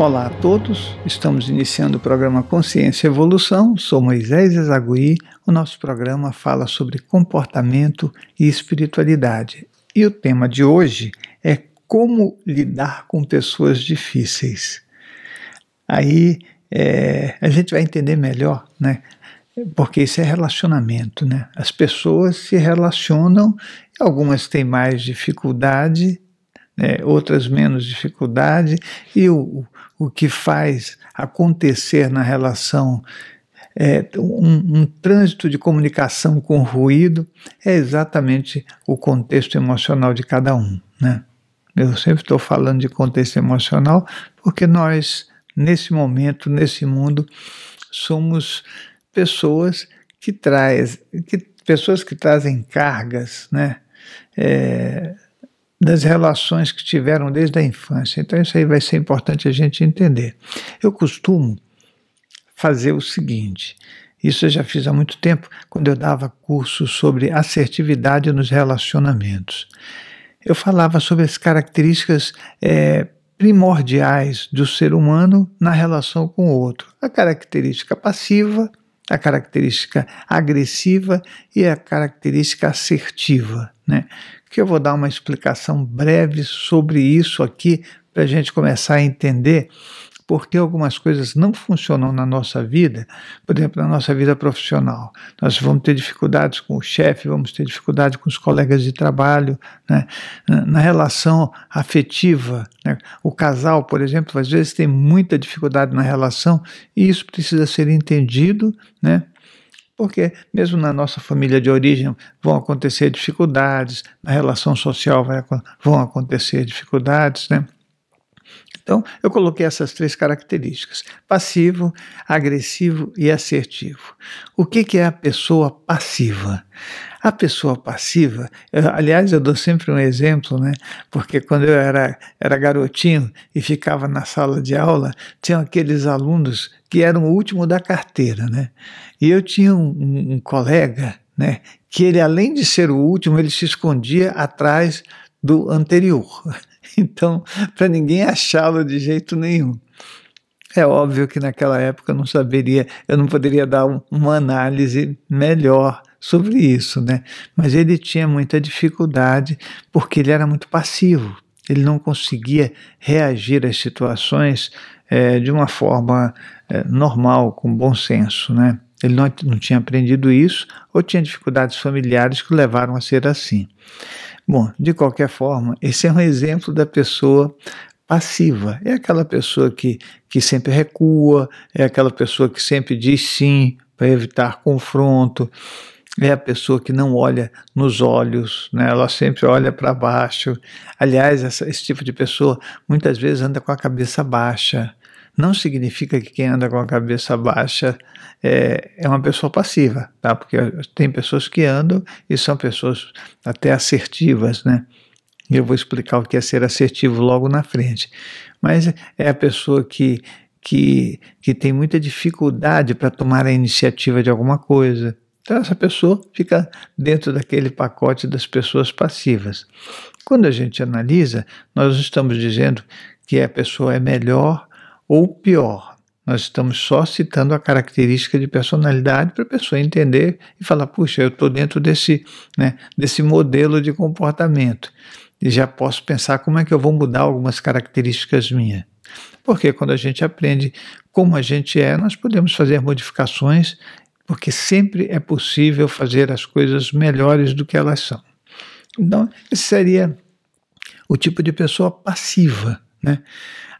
Olá a todos, estamos iniciando o programa Consciência e Evolução. Sou Moisés Ezagui. O nosso programa fala sobre comportamento e espiritualidade. E o tema de hoje é como lidar com pessoas difíceis. Aí é, a gente vai entender melhor, né? Porque isso é relacionamento, né? As pessoas se relacionam, algumas têm mais dificuldade, né? outras menos dificuldade, e o, o que faz acontecer na relação é, um, um, trânsito de comunicação com ruído é exatamente o contexto emocional de cada um. Né? Eu sempre estou falando de contexto emocional porque nós, nesse momento, nesse mundo, somos pessoas que, traz, que, pessoas que trazem cargas, né? É, das relações que tiveram desde a infância. Então, isso aí vai ser importante a gente entender. Eu costumo fazer o seguinte: isso eu já fiz há muito tempo, quando eu dava curso sobre assertividade nos relacionamentos. Eu falava sobre as características é, primordiais do ser humano na relação com o outro: a característica passiva, a característica agressiva e a característica assertiva. Né? que eu vou dar uma explicação breve sobre isso aqui para a gente começar a entender porque algumas coisas não funcionam na nossa vida, por exemplo, na nossa vida profissional. Nós vamos ter dificuldades com o chefe, vamos ter dificuldade com os colegas de trabalho, né? na relação afetiva. Né? O casal, por exemplo, às vezes tem muita dificuldade na relação e isso precisa ser entendido, né? porque mesmo na nossa família de origem vão acontecer dificuldades, na relação social vai, vão acontecer dificuldades, né? Então, eu coloquei essas três características: passivo, agressivo e assertivo. O que, que é a pessoa passiva? A pessoa passiva, eu, aliás, eu dou sempre um exemplo, né? Porque quando eu era, era garotinho e ficava na sala de aula, tinham aqueles alunos que eram o último da carteira, né? E eu tinha um, um colega, né? Que ele, além de ser o último, ele se escondia atrás do anterior. Então, para ninguém achá-lo de jeito nenhum. É óbvio que naquela época eu não saberia, eu não poderia dar um, uma análise melhor sobre isso, né? Mas ele tinha muita dificuldade porque ele era muito passivo. Ele não conseguia reagir às situações é, de uma forma é, normal, com bom senso, né? Ele não, não tinha aprendido isso ou tinha dificuldades familiares que o levaram a ser assim. Bom, de qualquer forma, esse é um exemplo da pessoa passiva. É aquela pessoa que, que sempre recua, é aquela pessoa que sempre diz sim para evitar confronto, é a pessoa que não olha nos olhos, né? ela sempre olha para baixo. Aliás, essa, esse tipo de pessoa muitas vezes anda com a cabeça baixa não significa que quem anda com a cabeça baixa é, é uma pessoa passiva, tá? Porque tem pessoas que andam e são pessoas até assertivas, né? Eu vou explicar o que é ser assertivo logo na frente. Mas é a pessoa que que, que tem muita dificuldade para tomar a iniciativa de alguma coisa. Então, essa pessoa fica dentro daquele pacote das pessoas passivas. Quando a gente analisa, nós estamos dizendo que a pessoa é melhor ou pior, nós estamos só citando a característica de personalidade para a pessoa entender e falar, puxa, eu estou dentro desse, né, desse modelo de comportamento e já posso pensar como é que eu vou mudar algumas características minhas. Porque quando a gente aprende como a gente é, nós podemos fazer modificações, porque sempre é possível fazer as coisas melhores do que elas são. Então, esse seria o tipo de pessoa passiva, né?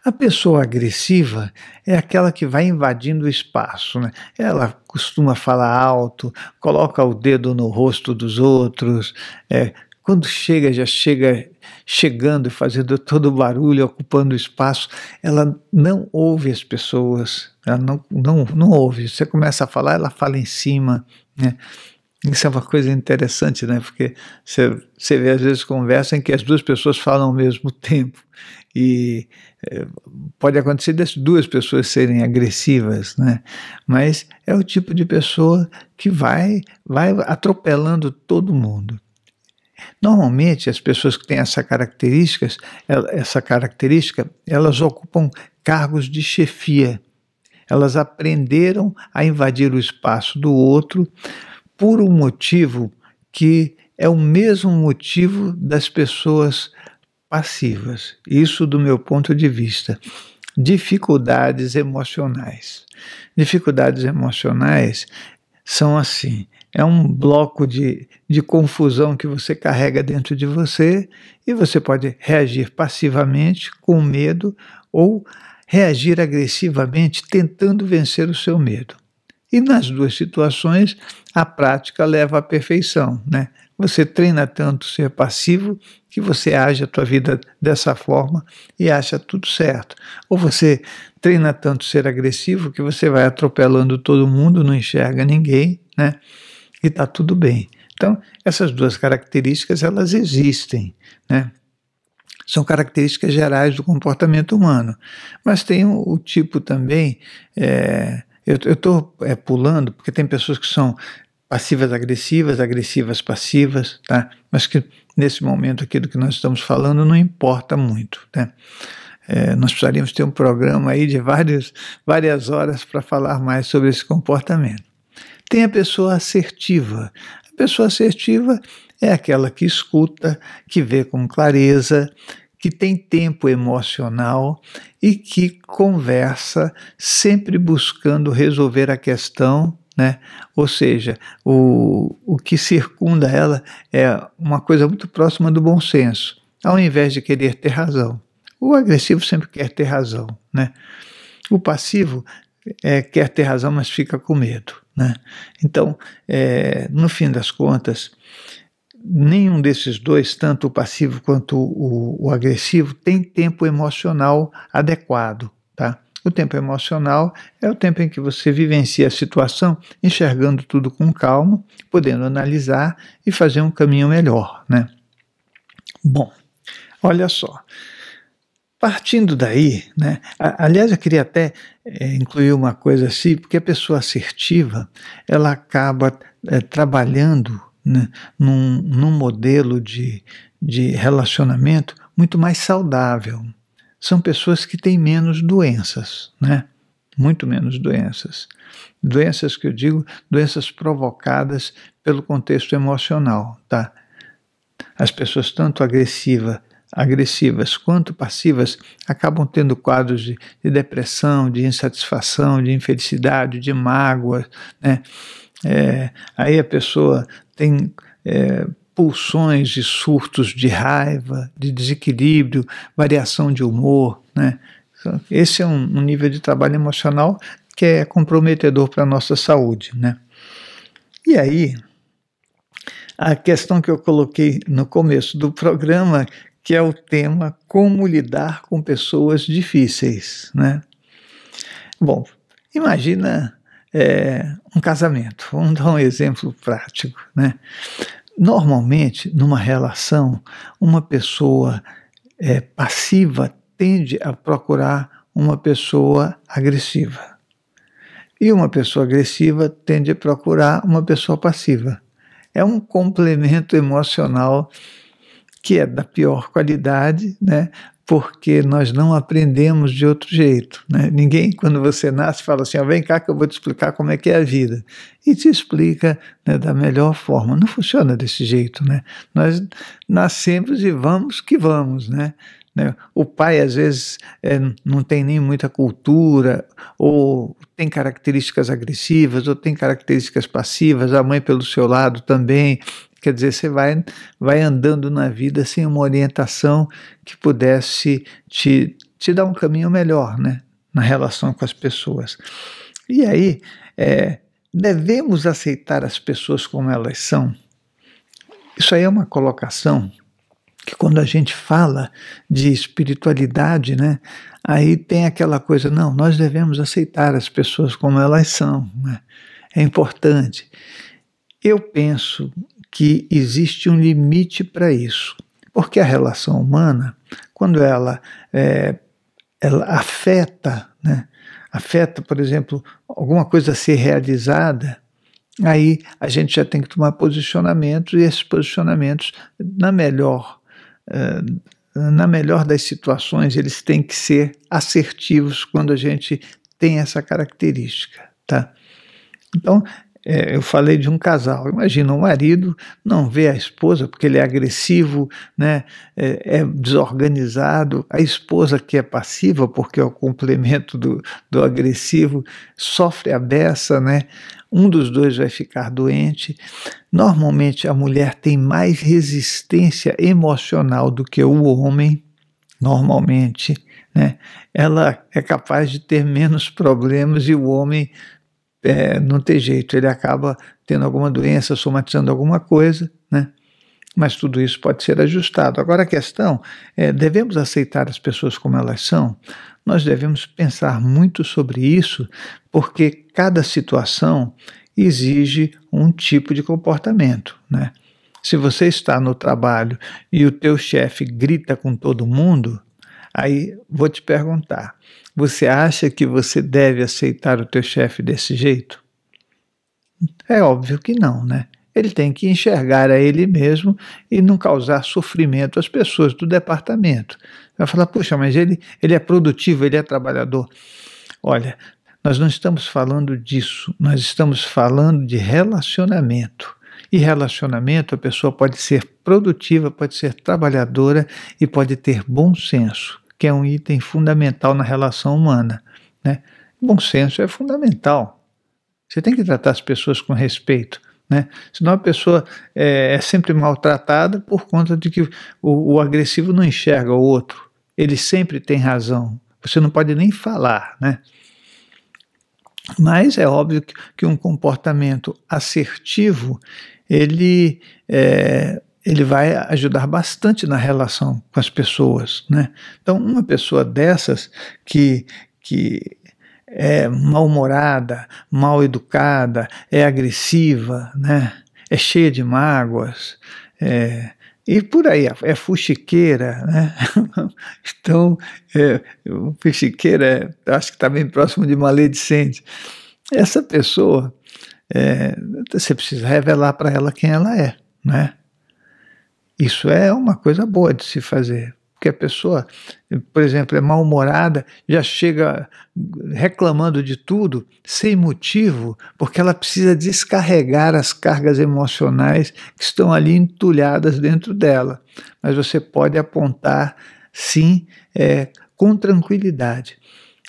A pessoa agressiva é aquela que vai invadindo o espaço, né? ela costuma falar alto, coloca o dedo no rosto dos outros, é, quando chega, já chega chegando e fazendo todo o barulho, ocupando o espaço, ela não ouve as pessoas, ela não, não, não ouve. Você começa a falar, ela fala em cima, né? Isso é uma coisa interessante, né? Porque você, você vê, às vezes, conversa em que as duas pessoas falam ao mesmo tempo e eh, pode acontecer das duas pessoas serem agressivas, né? Mas é o tipo de pessoa que vai, vai atropelando todo mundo. Normalmente as pessoas que têm essa característica, essa característica, elas ocupam cargos de chefia. Elas aprenderam a invadir o espaço do outro por um motivo que é o mesmo motivo das pessoas passivas. Isso do meu ponto de vista. Dificuldades emocionais. Dificuldades emocionais são assim. É um bloco de, de confusão que você carrega dentro de você e você pode reagir passivamente, com medo, ou reagir agressivamente, tentando vencer o seu medo. E nas duas situações, a prática leva à perfeição, né? Você treina tanto ser passivo que você age a tua vida dessa forma e acha tudo certo. Ou você treina tanto ser agressivo que você vai atropelando todo mundo, não enxerga ninguém, né? E tá tudo bem. Então, essas duas características elas existem, né? São características gerais do comportamento humano. Mas tem o, o tipo também é, eu estou é, eh, pulando, porque tem pessoas que são passivas agressivas, agressivas passivas, tá? Mas que nesse momento aqui do que nós estamos falando não importa muito, né? É, nós precisaríamos ter um programa aí de várias, várias horas para falar mais sobre esse comportamento. Tem a pessoa assertiva. A pessoa assertiva é aquela que escuta, que vê com clareza, que tem tempo emocional e que conversa sempre buscando resolver a questão né? Ou seja, o, o que circunda ela é uma coisa muito próxima do bom senso, ao invés de querer ter razão. O agressivo sempre quer ter razão, né? O passivo é, quer ter razão, mas fica com medo, né? Então, é, no fim das contas, nenhum desses dois, tanto o passivo quanto o, o agressivo, tem tempo emocional adequado, tá? O tempo emocional é o tempo em que você vivencia a situação enxergando tudo com calma, podendo analisar e fazer um caminho melhor, né? Bom, olha só. Partindo daí, né? aliás, eu queria até é, incluir uma coisa assim, porque a pessoa assertiva ela acaba é, trabalhando né, num, num modelo de, de relacionamento muito mais saudável são pessoas que têm menos doenças, né? Muito menos doenças. Doenças que eu digo, doenças provocadas pelo contexto emocional, tá? As pessoas tanto agressiva, agressivas quanto passivas acabam tendo quadros de, de depressão, de insatisfação, de infelicidade, de mágoa, né? É, aí a pessoa tem é, pulsões e surtos de raiva, de desequilíbrio, variação de humor. Né? Esse é um, um nível de trabalho emocional que é comprometedor para a nossa saúde. Né? E aí, a questão que eu coloquei no começo do programa, que é o tema como lidar com pessoas difíceis. Né? Bom, imagina é, um casamento. Vamos dar um exemplo prático. Né? Normalmente, numa relação, uma pessoa é, passiva tende a procurar uma pessoa agressiva. E uma pessoa agressiva tende a procurar uma pessoa passiva. É um complemento emocional que é da pior qualidade, né? porque nós não aprendemos de outro jeito. Né? Ninguém, quando você nasce, fala assim: ah, vem cá que eu vou te explicar como é que é a vida. E te explica né, da melhor forma. Não funciona desse jeito. Né? Nós nascemos e vamos que vamos. Né? né? O pai, às vezes, é, não tem nem muita cultura, ou tem características agressivas, ou tem características passivas, a mãe, pelo seu lado, também Quer dizer, você vai, vai andando na vida sem uma orientação que pudesse te, te dar um caminho melhor, né? Na relação com as pessoas. E aí, é, devemos aceitar as pessoas como elas são? Isso aí é uma colocação que quando a gente fala de espiritualidade, né, aí tem aquela coisa, não, nós devemos aceitar as pessoas como elas são, né? é importante. Eu penso que existe um limite para isso. Porque a relação humana, quando ela, é, ela afeta, né, afeta, por exemplo, alguma coisa a ser realizada, aí a gente já tem que tomar posicionamentos e esses posicionamentos, na melhor, é, na melhor das situações, eles têm que ser assertivos quando a gente tem essa característica, tá? Então, é, eu falei de um casal. Imagina, o marido não vê a esposa porque ele é agressivo, né? é, é desorganizado, a esposa que é passiva, porque é o complemento do, do agressivo, sofre a beça, né? um dos dois vai ficar doente. Normalmente a mulher tem mais resistência emocional do que o homem, normalmente. Né? Ela é capaz de ter menos problemas e o homem é, não tem jeito, ele acaba tendo alguma doença, somatizando alguma coisa, né? Mas tudo isso pode ser ajustado. Agora a questão é: devemos aceitar as pessoas como elas são? Nós devemos pensar muito sobre isso, porque cada situação exige um tipo de comportamento, né? Se você está no trabalho e o teu chefe grita com todo mundo, Aí vou te perguntar: você acha que você deve aceitar o teu chefe desse jeito? É óbvio que não, né? Ele tem que enxergar a ele mesmo e não causar sofrimento às pessoas do departamento. Vai falar, puxa, mas ele, ele é produtivo, ele é trabalhador. Olha, nós não estamos falando disso, nós estamos falando de relacionamento e relacionamento, a pessoa pode ser produtiva, pode ser trabalhadora e pode ter bom senso, que é um item fundamental na relação humana. Né? Bom senso é fundamental. Você tem que tratar as pessoas com respeito. Né? Senão a pessoa é, é sempre maltratada por conta de que o, o agressivo não enxerga o outro. Ele sempre tem razão. Você não pode nem falar. Né? Mas é óbvio que, um comportamento assertivo ele, é, ele vai ajudar bastante na relação com as pessoas. Né? Então, uma pessoa dessas que, que é mal-humorada, mal educada, é agressiva, né? é cheia de mágoas, é, e por aí, é fuxiqueira, né? então, é, fuxiqueira, é, acho que está bem próximo de maledicente. Essa pessoa, é, você precisa revelar para ela quem ela é, né? Isso é uma coisa boa de se fazer, porque a pessoa, por exemplo, é mal-humorada, já chega reclamando de tudo, sem motivo, porque ela precisa descarregar as cargas emocionais que estão ali entulhadas dentro dela. Mas você pode apontar, sim, é, com tranquilidade.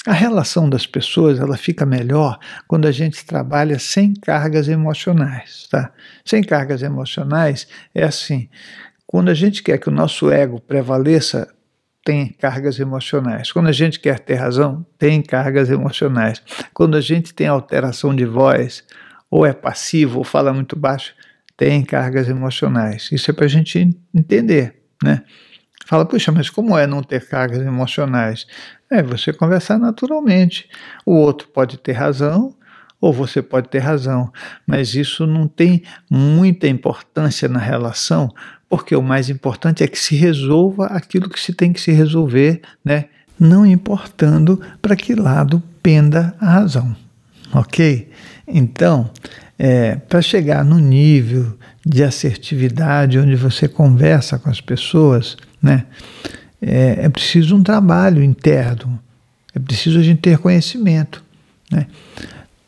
A relação das pessoas ela fica melhor quando a gente trabalha sem cargas emocionais, tá? Sem cargas emocionais é assim. Quando a gente quer que o nosso ego prevaleça, tem cargas emocionais. Quando a gente quer ter razão, tem cargas emocionais. Quando a gente tem alteração de voz, ou é passivo, ou fala muito baixo, tem cargas emocionais. Isso é para a gente entender, né? Fala, puxa, mas como é não ter cargas emocionais? É você conversar naturalmente. O outro pode ter razão ou você pode ter razão, mas isso não tem muita importância na relação, porque o mais importante é que se resolva aquilo que se tem que se resolver, né? Não importando para que lado penda a razão, ok? Então, é, para chegar no nível de assertividade onde você conversa com as pessoas, né? é, é preciso um trabalho interno, é preciso a gente ter conhecimento. Né?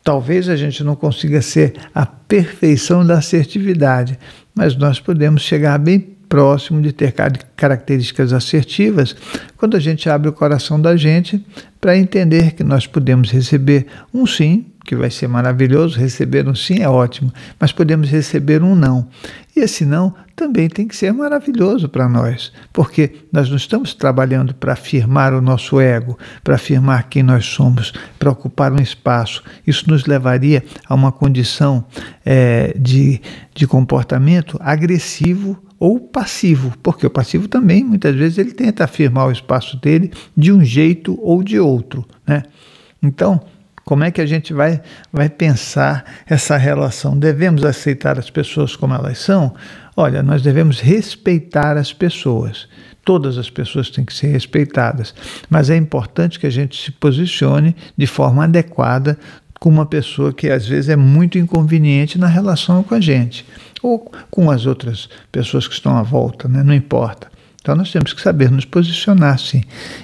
Talvez a gente não consiga ser a perfeição da assertividade, mas nós podemos chegar bem próximo de ter características assertivas quando a gente abre o coração da gente para entender que nós podemos receber um sim que vai ser maravilhoso, receber um sim é ótimo, mas podemos receber um não. E esse não também tem que ser maravilhoso para nós, porque nós não estamos trabalhando para afirmar o nosso ego, para afirmar quem nós somos, para ocupar um espaço. Isso nos levaria a uma condição é, de, de comportamento agressivo ou passivo, porque o passivo também, muitas vezes, ele tenta afirmar o espaço dele de um jeito ou de outro. Né? Então, como é que a gente vai, vai pensar essa relação? Devemos aceitar as pessoas como elas são? Olha, nós devemos respeitar as pessoas. Todas as pessoas têm que ser respeitadas, mas é importante que a gente se posicione de forma adequada com uma pessoa que às vezes é muito inconveniente na relação com a gente ou com as outras pessoas que estão à volta, né? não importa. Então nós temos que saber nos posicionar, sim.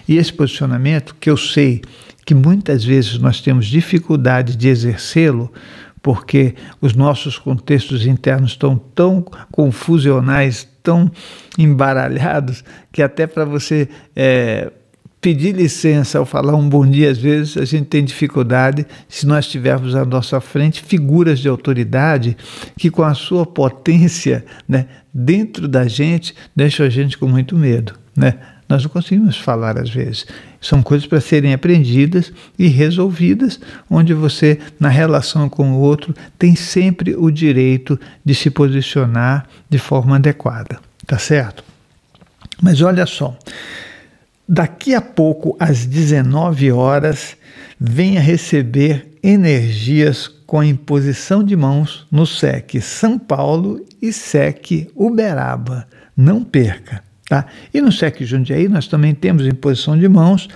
E esse posicionamento, que eu sei que muitas vezes nós temos dificuldade de exercê-lo porque os nossos contextos internos estão tão confusionais, tão embaralhados, que até para você é, pedir licença ao falar um bom dia, às vezes a gente tem dificuldade se nós tivermos à nossa frente figuras de autoridade que, com a sua potência né, dentro da gente, deixam a gente com muito medo. Né? Nós não conseguimos falar às vezes. São coisas para serem aprendidas e resolvidas, onde você, na relação com o outro, tem sempre o direito de se posicionar de forma adequada, tá certo? Mas olha só, daqui a pouco, às 19 horas, venha receber energias com a imposição de mãos no SEC São Paulo e SEC Uberaba. Não perca! Tá? E no SEC Jundiaí nós também temos em posição de mãos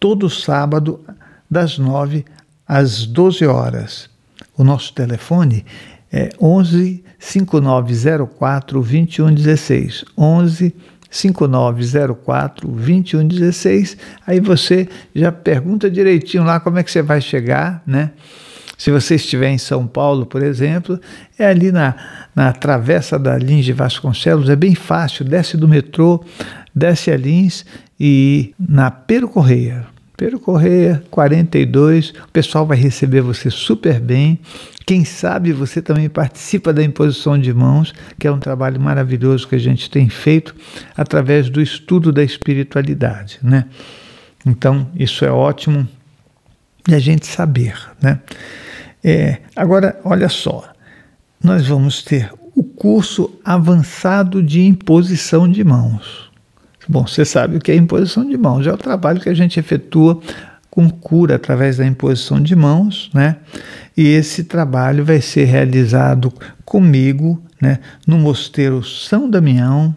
todo sábado das 9 às 12 horas. O nosso telefone é 11 5904 2116. 11 5904 2116. Aí você já pergunta direitinho lá como é que você vai chegar, né? Se você estiver em São Paulo, por exemplo, é ali na, na travessa da Lins de Vasconcelos, é bem fácil, desce do metrô, desce a Lins e na Correia. Peru Correia 42, o pessoal vai receber você super bem. Quem sabe você também participa da imposição de mãos, que é um trabalho maravilhoso que a gente tem feito através do estudo da espiritualidade, né? Então, isso é ótimo de a gente saber, né? É, agora, olha só, nós vamos ter o curso avançado de imposição de mãos. Bom, você sabe o que é imposição de mãos, é o trabalho que a gente efetua com cura através da imposição de mãos, né? E esse trabalho vai ser realizado comigo, né, no Mosteiro São Damião,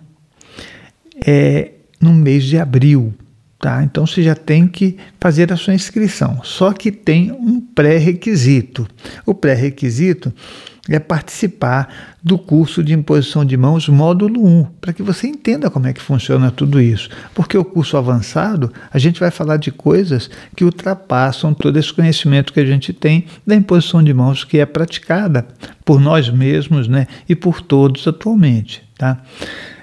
é, no mês de abril. Tá? Então você já tem que fazer a sua inscrição. Só que tem um pré-requisito. O pré-requisito é participar do curso de imposição de mãos módulo 1, para que você entenda como é que funciona tudo isso. Porque o curso avançado, a gente vai falar de coisas que ultrapassam todo esse conhecimento que a gente tem da imposição de mãos que é praticada por nós mesmos, né, e por todos atualmente, tá?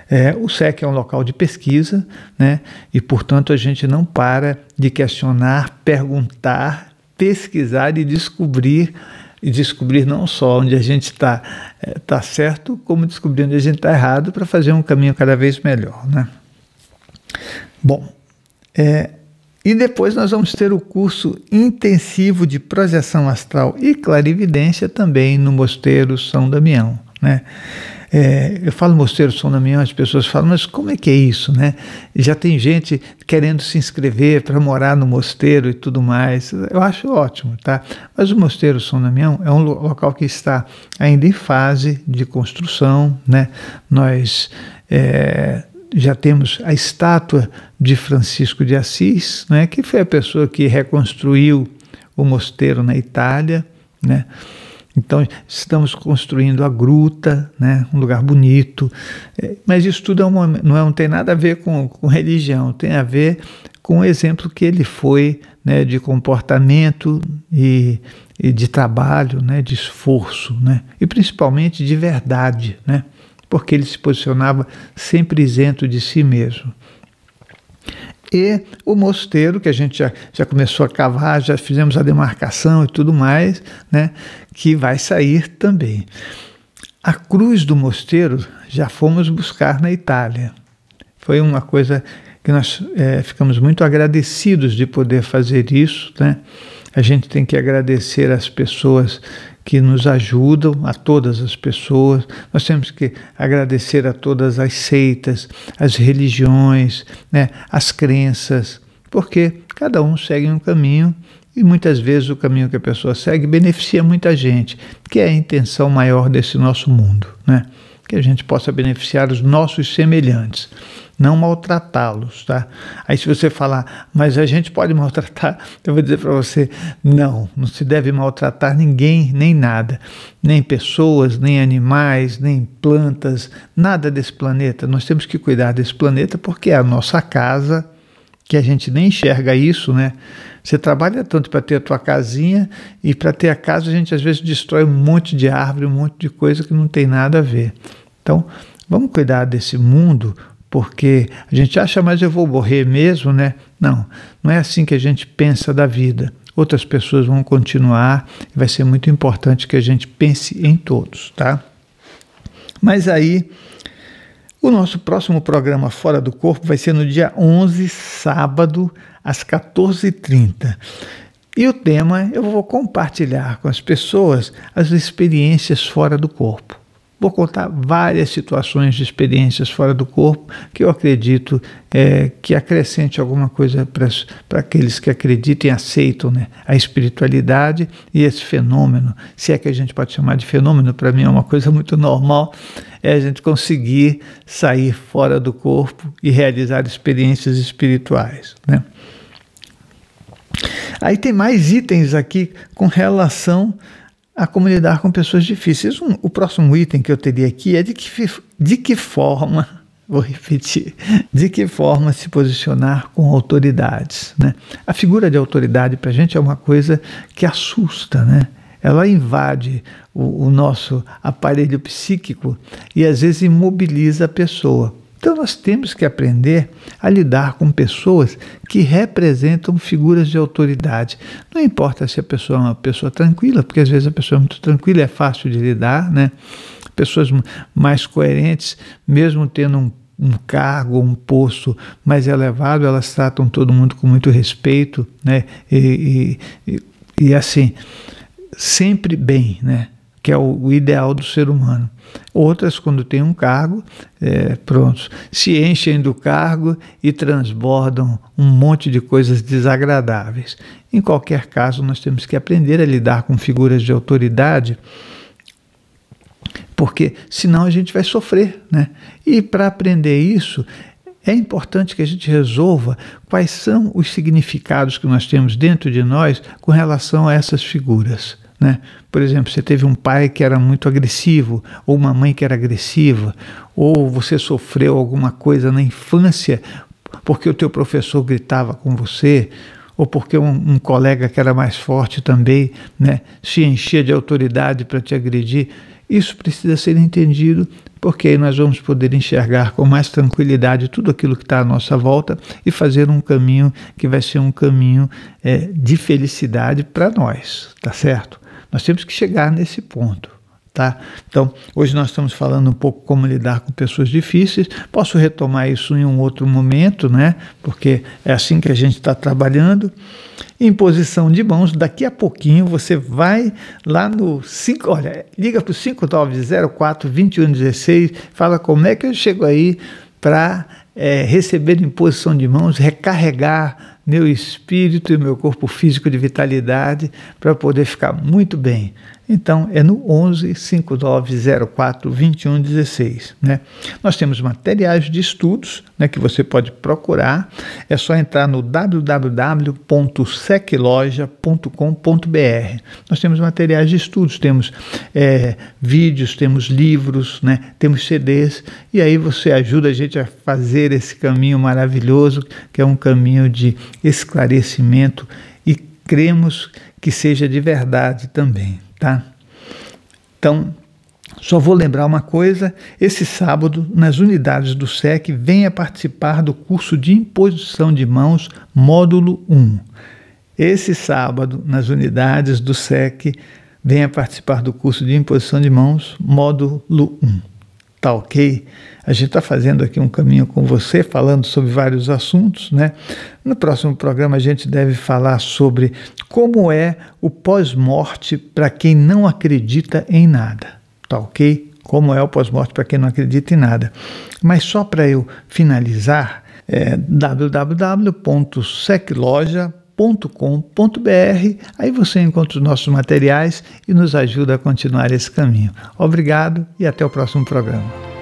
É, o SEC é um local de pesquisa, né? e, portanto, a gente não para de questionar, perguntar, pesquisar e descobrir e descobrir não só onde a gente está é, tá certo, como descobrir onde a gente está errado para fazer um caminho cada vez melhor. Né? Bom, é, e depois nós vamos ter o curso intensivo de projeção astral e clarividência também no Mosteiro São Damião. Né? É, eu falo Mosteiro São Damião, as pessoas falam, mas como é que é isso? Né? Já tem gente querendo se inscrever para morar no mosteiro e tudo mais. Eu acho ótimo, tá? Mas o Mosteiro São Damião é um local que está ainda em fase de construção. Né? Nós é, já temos a estátua de Francisco de Assis, né? que foi a pessoa que reconstruiu o mosteiro na Itália. Né? Então, estamos construindo a gruta, né, um lugar bonito, é, mas isso tudo é não, é, não tem nada a ver com, com religião, tem a ver com o exemplo que ele foi né, de comportamento e, e, de trabalho, né, de esforço, né, e principalmente de verdade, né, porque ele se posicionava sempre isento de si mesmo e o mosteiro, que a gente já, já começou a cavar, já fizemos a demarcação e tudo mais, né, que vai sair também. A cruz do mosteiro já fomos buscar na Itália. Foi uma coisa que nós é, ficamos muito agradecidos de poder fazer isso. Né? A gente tem que agradecer às pessoas que nos ajudam, a todas as pessoas. Nós temos que agradecer a todas as seitas, as religiões, né, as crenças, porque cada um segue um caminho e muitas vezes o caminho que a pessoa segue beneficia muita gente, que é a intenção maior desse nosso mundo, né? Que a gente possa beneficiar os nossos semelhantes não maltratá-los, tá? Aí se você falar, mas a gente pode maltratar, eu vou dizer para você, não, não se deve maltratar ninguém, nem nada, nem pessoas, nem animais, nem plantas, nada desse planeta. Nós temos que cuidar desse planeta porque é a nossa casa, que a gente nem enxerga isso, né? Você trabalha tanto para ter a tua casinha e para ter a casa a gente às vezes destrói um monte de árvore, um monte de coisa que não tem nada a ver. Então, vamos cuidar desse mundo porque a gente acha, mas eu vou morrer mesmo, né? Não, não é assim que a gente pensa da vida. Outras pessoas vão continuar, vai ser muito importante que a gente pense em todos, tá? Mas aí, o nosso próximo programa Fora do Corpo vai ser no dia 11, sábado, às 14h30. E o tema eu vou compartilhar com as pessoas as experiências fora do corpo. Vou contar várias situações de experiências fora do corpo que eu acredito é, que acrescente alguma coisa para aqueles que acreditam e aceitam né, a espiritualidade e esse fenômeno. Se é que a gente pode chamar de fenômeno, para mim é uma coisa muito normal, é a gente conseguir sair fora do corpo e realizar experiências espirituais. Né? Aí tem mais itens aqui com relação a como lidar com pessoas difíceis. Um, o próximo item que eu teria aqui é de que, de que forma, vou repetir, de que forma se posicionar com autoridades. Né? A figura de autoridade para a gente é uma coisa que assusta, né? ela invade o, o nosso aparelho psíquico e às vezes imobiliza a pessoa. Então nós temos que aprender a lidar com pessoas que representam figuras de autoridade. Não importa se a pessoa é uma pessoa tranquila, porque às vezes a pessoa é muito tranquila, é fácil de lidar, né? Pessoas mais coerentes, mesmo tendo um um cargo, um posto mais elevado, elas tratam todo mundo com muito respeito, né? E, e, e, e assim, sempre bem, né? que é o, ideal do ser humano. Outras, quando têm um cargo, é, prontos, se enchem do cargo e transbordam um monte de coisas desagradáveis. Em qualquer caso, nós temos que aprender a lidar com figuras de autoridade porque senão a gente vai sofrer, né? E para aprender isso, é importante que a gente resolva quais são os significados que nós temos dentro de nós com relação a essas figuras. Né? Por exemplo, você teve um pai que era muito agressivo, ou uma mãe que era agressiva, ou você sofreu alguma coisa na infância porque o teu professor gritava com você, ou porque um, um colega que era mais forte também né, se enchia de autoridade para te agredir. Isso precisa ser entendido, porque aí nós vamos poder enxergar com mais tranquilidade tudo aquilo que está à nossa volta e fazer um caminho que vai ser um caminho é, de felicidade para nós, tá certo? Nós temos que chegar nesse ponto. Tá? Então, hoje nós estamos falando um pouco como lidar com pessoas difíceis. Posso retomar isso em um outro momento, né? Porque é assim que a gente está trabalhando. Em posição de mãos, daqui a pouquinho você vai lá no 5, olha, liga para o 5904 2116, fala como é que eu chego aí para é, eh, receber em posição de mãos, recarregar meu espírito e meu corpo físico de vitalidade para poder ficar muito bem, então é no 11 5904 2116. Né? Nós temos materiais de estudos né, que você pode procurar. É só entrar no www.secloja.com.br. Nós temos materiais de estudos, temos é, vídeos, temos livros, né, temos CDs. E aí você ajuda a gente a fazer esse caminho maravilhoso que é um caminho de esclarecimento e cremos que seja de verdade também tá? Então, só vou lembrar uma coisa: esse sábado, nas unidades do SEC, venha participar do curso de imposição de mãos, módulo 1. Esse sábado, nas unidades do SEC, venha participar do curso de imposição de mãos, módulo 1 tá ok? A gente está fazendo aqui um caminho com você, falando sobre vários assuntos, né? No próximo programa a gente deve falar sobre como é o pós-morte para quem não acredita em nada, tá ok? Como é o pós-morte para quem não acredita em nada. Mas só para eu finalizar, é www.secloja.com www.ecoagro.com.br. Aí você encontra os nossos materiais e nos ajuda a continuar esse caminho. Obrigado e até o próximo programa.